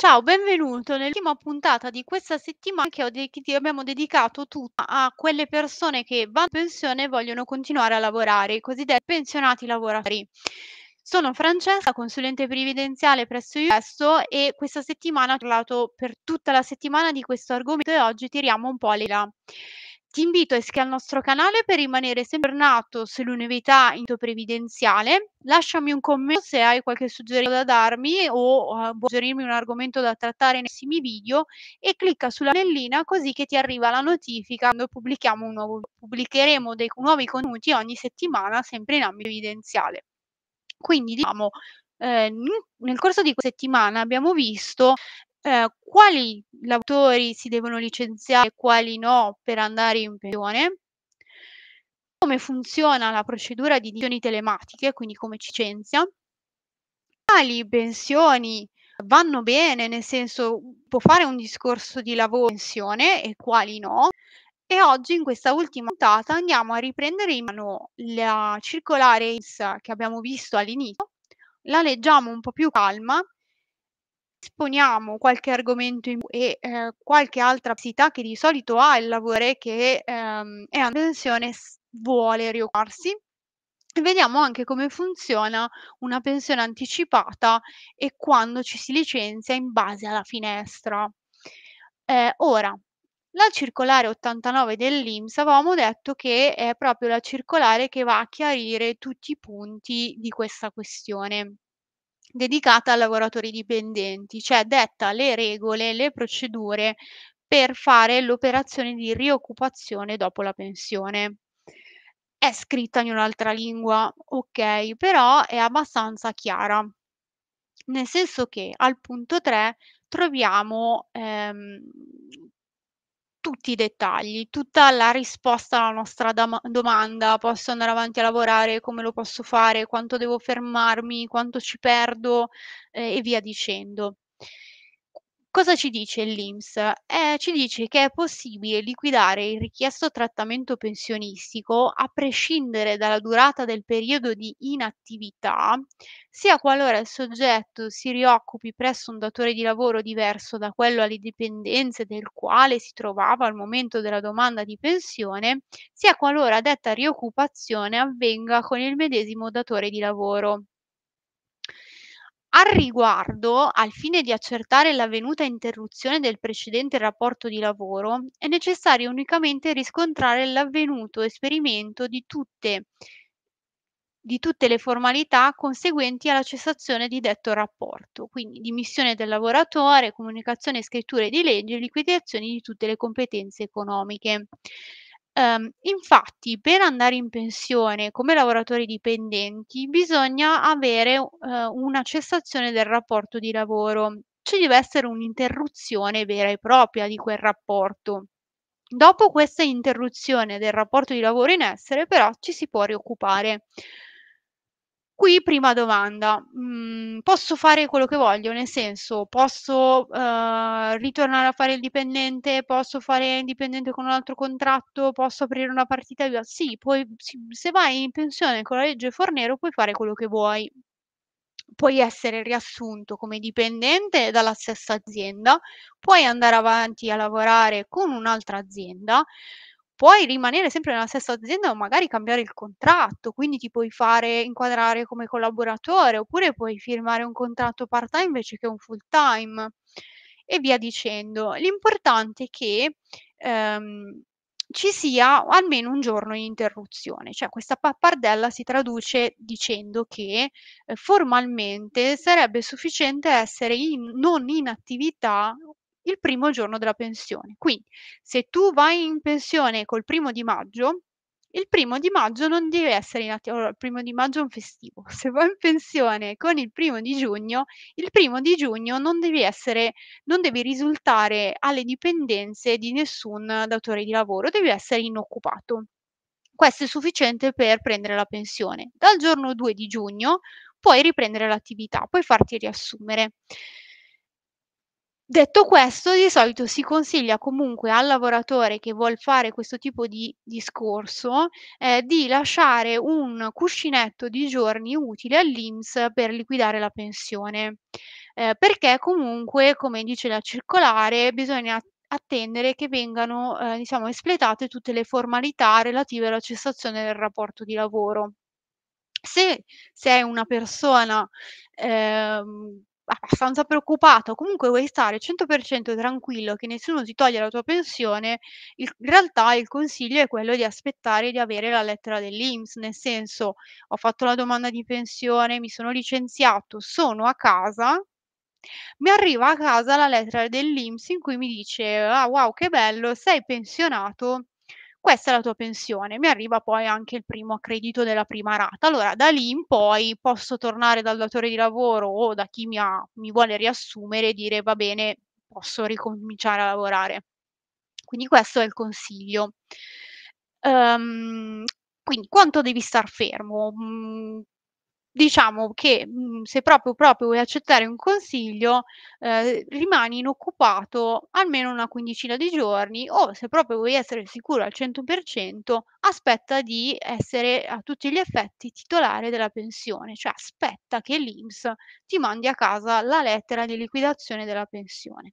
Ciao, benvenuto. Nell'ultima puntata di questa settimana che ho de- che ti abbiamo dedicato tutta a quelle persone che vanno in pensione e vogliono continuare a lavorare, i cosiddetti pensionati lavoratori. Sono Francesca, consulente previdenziale presso IUESO e questa settimana ho parlato per tutta la settimana di questo argomento e oggi tiriamo un po' le là. Ti invito a iscriverti al nostro canale per rimanere sempre aggiornato sull'unità novità in previdenziale. Lasciami un commento se hai qualche suggerimento da darmi o uh, vuoi suggerirmi un argomento da trattare nei prossimi video e clicca sulla bellina così che ti arriva la notifica quando pubblichiamo un nuovo video. Pubblicheremo dei nuovi contenuti ogni settimana sempre in ambito evidenziale. Quindi diciamo eh, nel corso di questa settimana abbiamo visto eh, quali lavoratori si devono licenziare e quali no per andare in pensione, come funziona la procedura di dimissioni telematiche, quindi come ci licenzia, quali pensioni vanno bene, nel senso può fare un discorso di lavoro in pensione e quali no. E oggi in questa ultima puntata andiamo a riprendere in mano la circolare ISA che abbiamo visto all'inizio, la leggiamo un po' più calma esponiamo qualche argomento in, e eh, qualche altra capacità che di solito ha il lavoro che ehm, è a pensione vuole rioccuparsi. Vediamo anche come funziona una pensione anticipata e quando ci si licenzia in base alla finestra. Eh, ora, la circolare 89 dell'IMSS avevamo detto che è proprio la circolare che va a chiarire tutti i punti di questa questione dedicata a lavoratori dipendenti, cioè detta le regole, le procedure per fare l'operazione di rioccupazione dopo la pensione. È scritta in un'altra lingua, ok, però è abbastanza chiara, nel senso che al punto 3 troviamo ehm, tutti i dettagli, tutta la risposta alla nostra dam- domanda, posso andare avanti a lavorare, come lo posso fare, quanto devo fermarmi, quanto ci perdo eh, e via dicendo. Cosa ci dice l'INPS? Eh, ci dice che è possibile liquidare il richiesto trattamento pensionistico a prescindere dalla durata del periodo di inattività, sia qualora il soggetto si rioccupi presso un datore di lavoro diverso da quello alle dipendenze del quale si trovava al momento della domanda di pensione, sia qualora detta rioccupazione avvenga con il medesimo datore di lavoro. Al riguardo, al fine di accertare l'avvenuta interruzione del precedente rapporto di lavoro, è necessario unicamente riscontrare l'avvenuto esperimento di tutte, di tutte le formalità conseguenti alla cessazione di detto rapporto, quindi dimissione del lavoratore, comunicazione e scritture di legge, liquidazione di tutte le competenze economiche. Ehm, infatti, per andare in pensione come lavoratori dipendenti bisogna avere, ehm, una cessazione del rapporto di lavoro. Ci deve essere un'interruzione vera e propria di quel rapporto. Dopo questa interruzione del rapporto di lavoro in essere, però, ci si può rioccupare. Qui prima domanda, mh, mm, posso fare quello che voglio, nel senso posso eh, ritornare a fare il dipendente, posso fare indipendente con un altro contratto, posso aprire una partita IVA? Sì, poi se vai in pensione con la legge Fornero puoi fare quello che vuoi. Puoi essere riassunto come dipendente dalla stessa azienda, puoi andare avanti a lavorare con un'altra azienda, puoi rimanere sempre nella stessa azienda o magari cambiare il contratto, quindi ti puoi fare inquadrare come collaboratore oppure puoi firmare un contratto part-time invece che un full-time e via dicendo. L'importante è che ehm, ci sia almeno un giorno in interruzione, cioè questa pappardella si traduce dicendo che eh, formalmente sarebbe sufficiente essere in, non in attività il primo giorno della pensione. Quindi se tu vai in pensione col primo di maggio, il primo di maggio non deve essere inattivo, allora, il primo di maggio è un festivo, se vai in pensione con il primo di giugno, il primo di giugno non devi, essere, non devi risultare alle dipendenze di nessun datore di lavoro, devi essere inoccupato. Questo è sufficiente per prendere la pensione. Dal giorno 2 di giugno puoi riprendere l'attività, puoi farti riassumere. Detto questo, di solito si consiglia comunque al lavoratore che vuol fare questo tipo di discorso eh, di lasciare un cuscinetto di giorni utile all'INPS per liquidare la pensione, eh, perché comunque, come dice la circolare, bisogna attendere che vengano eh, diciamo, espletate tutte le formalità relative alla cessazione del rapporto di lavoro. Se sei una persona ehm, abbastanza preoccupato, comunque vuoi stare 100% tranquillo che nessuno ti toglie la tua pensione, il- in realtà il consiglio è quello di aspettare di avere la lettera dell'INPS, nel senso ho fatto la domanda di pensione, mi sono licenziato, sono a casa, mi arriva a casa la lettera dell'INPS in cui mi dice: "Ah, wow, che bello, sei pensionato questa è la tua pensione, mi arriva poi anche il primo accredito della prima rata. Allora da lì in poi posso tornare dal datore di lavoro o da chi mi, ha, mi vuole riassumere e dire va bene, posso ricominciare a lavorare. Quindi questo è il consiglio. Um, quindi quanto devi star fermo? Mm, diciamo che mh, mhmm, se proprio, proprio vuoi accettare un consiglio, eh, rimani inoccupato almeno una quindicina di giorni o se proprio vuoi essere sicuro al 100%, aspetta di essere a tutti gli effetti titolare della pensione, cioè aspetta che l'INPS ti mandi a casa la lettera di liquidazione della pensione.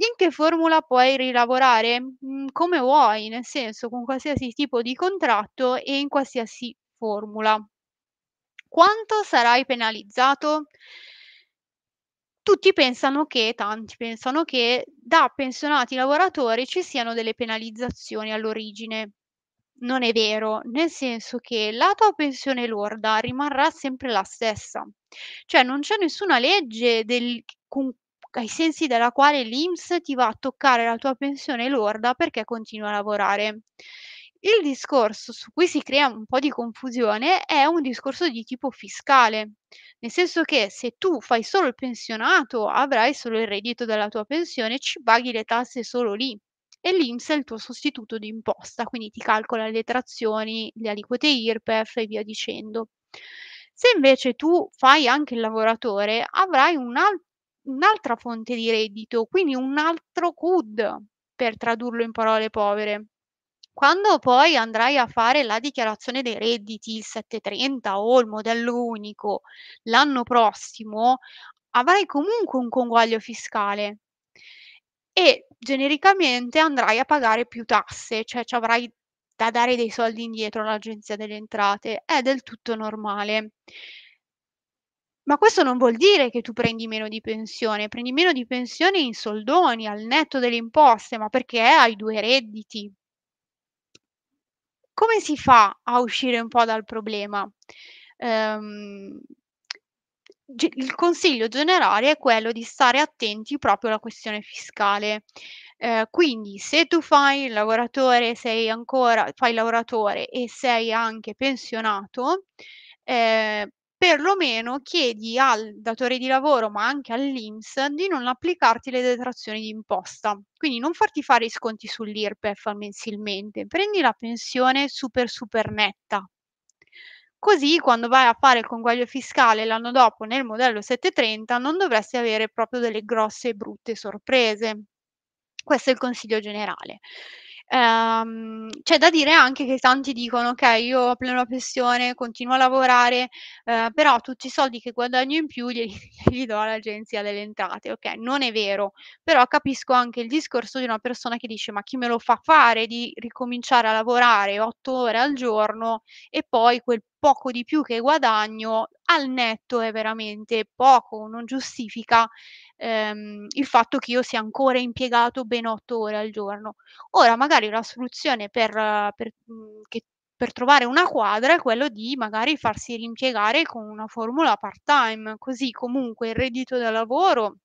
In che formula puoi rilavorare? Mh, mhmm, come vuoi, nel senso con qualsiasi tipo di contratto e in qualsiasi formula. Quanto sarai penalizzato? Tutti pensano che, tanti pensano che da pensionati lavoratori ci siano delle penalizzazioni all'origine. Non è vero, nel senso che la tua pensione lorda rimarrà sempre la stessa. Cioè non c'è nessuna legge del, con, ai sensi della quale l'INPS ti va a toccare la tua pensione lorda perché continua a lavorare. Il discorso su cui si crea un po' di confusione è un discorso di tipo fiscale, nel senso che se tu fai solo il pensionato avrai solo il reddito della tua pensione, ci paghi le tasse solo lì e l'INPS è il tuo sostituto di imposta, quindi ti calcola le trazioni, le aliquote IRPEF e via dicendo. Se invece tu fai anche il lavoratore avrai un al- un'altra fonte di reddito, quindi un altro CUD per tradurlo in parole povere quando poi andrai a fare la dichiarazione dei redditi, il 730 o il modello unico l'anno prossimo, avrai comunque un conguaglio fiscale e genericamente andrai a pagare più tasse, cioè ci avrai da dare dei soldi indietro all'agenzia delle entrate, è del tutto normale. Ma questo non vuol dire che tu prendi meno di pensione, prendi meno di pensione in soldoni, al netto delle imposte, ma perché hai due redditi come si fa a uscire un po' dal problema? Ehm, il consiglio generale è quello di stare attenti proprio alla questione fiscale. Eh, quindi se tu fai il lavoratore, sei ancora, fai lavoratore e sei anche pensionato, eh, perlomeno chiedi al datore di lavoro, ma anche all'INPS, di non applicarti le detrazioni di imposta. Quindi non farti fare i sconti sull'IRPEF mensilmente, prendi la pensione super super netta. Così quando vai a fare il conguaglio fiscale l'anno dopo nel modello 730 non dovresti avere proprio delle grosse e brutte sorprese. Questo è il consiglio generale. Eh, Ehm, c'è da dire anche che tanti dicono ok, io ho plena pressione, continuo a lavorare, eh, però tutti i soldi che guadagno in più li, li do all'agenzia delle entrate, ok? Non è vero, però capisco anche il discorso di una persona che dice ma chi me lo fa fare di ricominciare a lavorare otto ore al giorno e poi quel poco di più che guadagno al netto è veramente poco, non giustifica ehm, il fatto che io sia ancora impiegato ben otto ore al giorno. Ora magari la soluzione per, per, mhmm, che, per trovare una quadra è quello di magari farsi rimpiegare con una formula part-time, così comunque il reddito da lavoro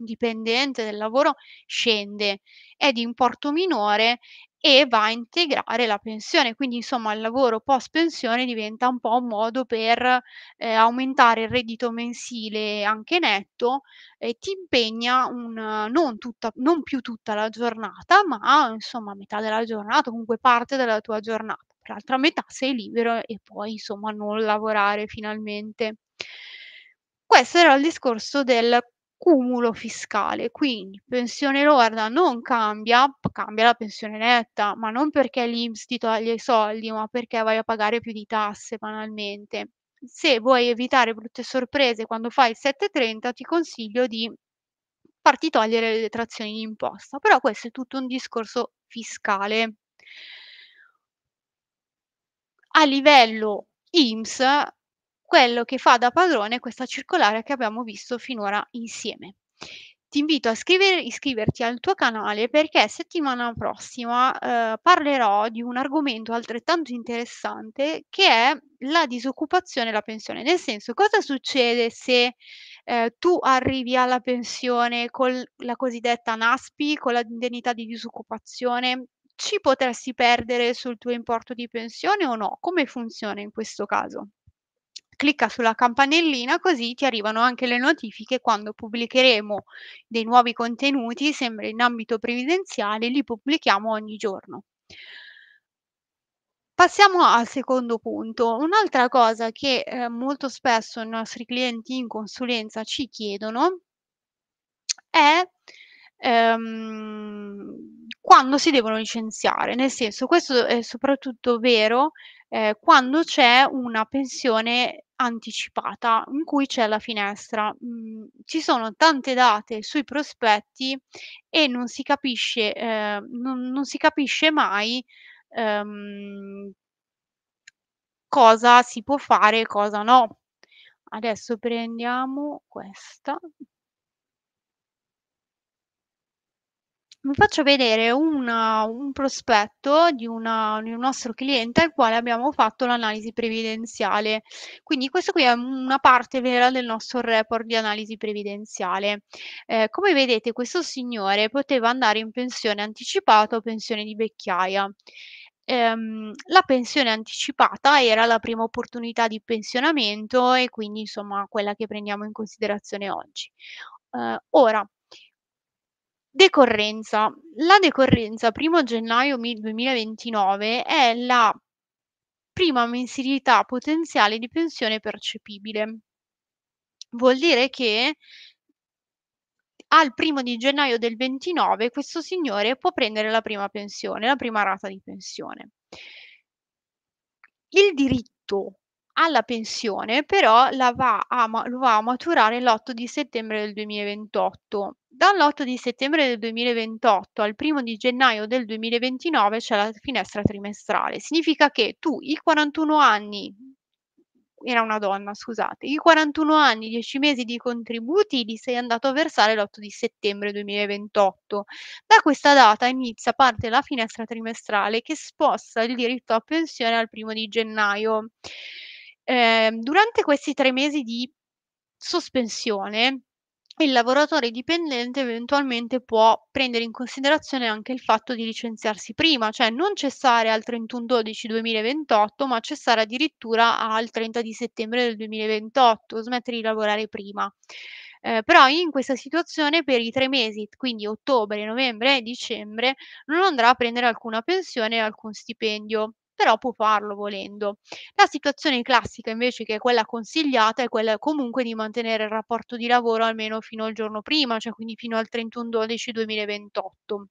dipendente del lavoro scende, è di importo minore e va a integrare la pensione, quindi insomma il lavoro post pensione diventa un po' un modo per eh, aumentare il reddito mensile anche netto e ti impegna un, non, tutta, non più tutta la giornata, ma insomma metà della giornata, comunque parte della tua giornata. Per l'altra metà sei libero e poi insomma non lavorare finalmente. Questo era il discorso del cumulo fiscale, quindi pensione lorda non cambia, cambia la pensione netta, ma non perché l'IMS ti toglie i soldi, ma perché vai a pagare più di tasse banalmente. Se vuoi evitare brutte sorprese quando fai il 730, ti consiglio di farti togliere le detrazioni di imposta, però questo è tutto un discorso fiscale. A livello IMS quello che fa da padrone questa circolare che abbiamo visto finora insieme. Ti invito a scrivere, iscriverti al tuo canale perché settimana prossima eh, parlerò di un argomento altrettanto interessante che è la disoccupazione e la pensione. Nel senso, cosa succede se eh, tu arrivi alla pensione con la cosiddetta NASPI, con l'indennità di disoccupazione? Ci potresti perdere sul tuo importo di pensione o no? Come funziona in questo caso? clicca sulla campanellina così ti arrivano anche le notifiche quando pubblicheremo dei nuovi contenuti, sempre in ambito previdenziale, li pubblichiamo ogni giorno. Passiamo al secondo punto. Un'altra cosa che eh, molto spesso i nostri clienti in consulenza ci chiedono è ehm, quando si devono licenziare. Nel senso, questo è soprattutto vero eh, quando c'è una pensione anticipata in cui c'è la finestra. Mm, ci sono tante date sui prospetti e non si capisce, eh, non, non, si capisce mai ehm, cosa si può fare e cosa no. Adesso prendiamo questa vi faccio vedere una, un prospetto di, una, di, un nostro cliente al quale abbiamo fatto l'analisi previdenziale. Quindi questa qui è una parte vera del nostro report di analisi previdenziale. Eh, come vedete questo signore poteva andare in pensione anticipata o pensione di vecchiaia ehm, la pensione anticipata era la prima opportunità di pensionamento e quindi insomma quella che prendiamo in considerazione oggi. Uh, ora, Decorrenza. La decorrenza 1 gennaio 2029 è la prima mensilità potenziale di pensione percepibile. Vuol dire che al primo di gennaio del 29 questo signore può prendere la prima pensione, la prima rata di pensione. Il diritto alla pensione però va ma- lo va a maturare l'8 di settembre del 2028 Dall'8 di settembre del 2028 al 1 di gennaio del 2029 c'è la finestra trimestrale. Significa che tu i 41 anni era una donna, scusate, i 41 anni, 10 mesi di contributi li sei andato a versare l'8 di settembre 2028. Da questa data inizia parte la finestra trimestrale che sposta il diritto a pensione al primo di gennaio. Eh, durante questi tre mesi di sospensione il lavoratore dipendente eventualmente può prendere in considerazione anche il fatto di licenziarsi prima, cioè non cessare al 31-12-2028, ma cessare addirittura al 30 di settembre del 2028, smettere di lavorare prima. Eh, però in questa situazione per i tre mesi, quindi ottobre, novembre e dicembre, non andrà a prendere alcuna pensione e alcun stipendio però può farlo volendo. La situazione classica invece che è quella consigliata è quella comunque di mantenere il rapporto di lavoro almeno fino al giorno prima, cioè quindi fino al 31 12 2028.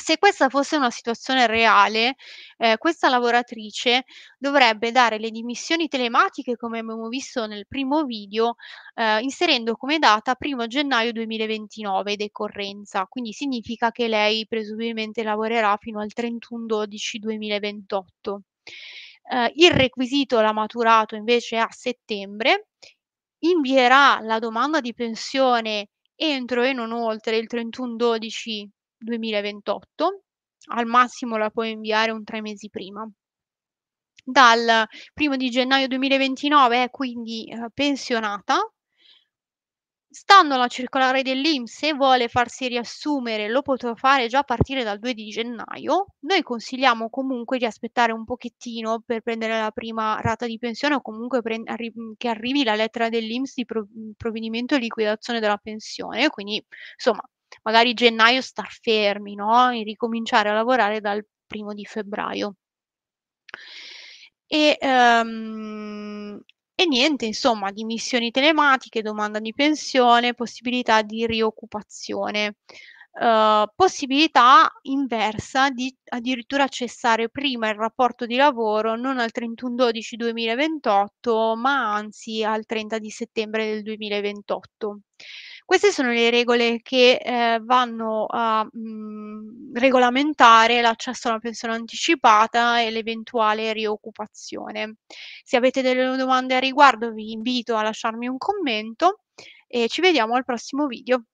Se questa fosse una situazione reale, ehm, questa lavoratrice dovrebbe dare le dimissioni telematiche, come abbiamo visto nel primo video, ehm, inserendo come data primo gennaio 2029 decorrenza, quindi significa che lei presumibilmente lavorerà fino al 31/12/2028. Ehm, il requisito l'ha maturato invece a settembre, invierà la domanda di pensione entro e non oltre il 31/12 2028, al massimo la puoi inviare un tre mesi prima. Dal primo di gennaio 2029 è quindi eh, pensionata. Stando alla circolare dell'IMSS, se vuole farsi riassumere, lo potrà fare già a partire dal 2 di gennaio. Noi consigliamo comunque di aspettare un pochettino per prendere la prima rata di pensione o comunque pre- arri- che arrivi la lettera dell'IMSS di pro- provvedimento e liquidazione della pensione. Quindi, insomma, magari gennaio star fermi, no? E ricominciare a lavorare dal primo di febbraio. E, um, e niente, insomma, dimissioni telematiche, domanda di pensione, possibilità di rioccupazione. Uh, possibilità inversa di addirittura cessare prima il rapporto di lavoro non al 31-12-2028 ma anzi al 30 di settembre del 2028. Queste sono le regole che eh, vanno a mh, mm, regolamentare l'accesso alla pensione anticipata e l'eventuale rioccupazione. Se avete delle domande a riguardo vi invito a lasciarmi un commento e ci vediamo al prossimo video.